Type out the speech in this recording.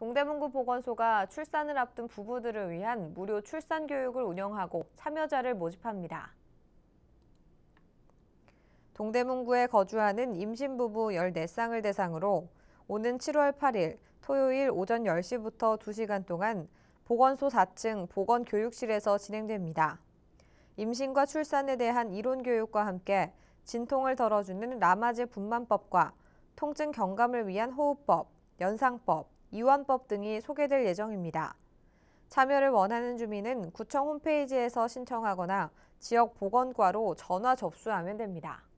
동대문구 보건소가 출산을 앞둔 부부들을 위한 무료 출산 교육을 운영하고 참여자를 모집합니다. 동대문구에 거주하는 임신부부 14쌍을 대상으로 오는 7월 8일 토요일 오전 10시부터 2시간 동안 보건소 4층 보건교육실에서 진행됩니다. 임신과 출산에 대한 이론 교육과 함께 진통을 덜어주는 라마제 분만법과 통증 경감을 위한 호흡법, 연상법, 이완법 등이 소개될 예정입니다. 참여를 원하는 주민은 구청 홈페이지에서 신청하거나 지역 보건과로 전화 접수하면 됩니다.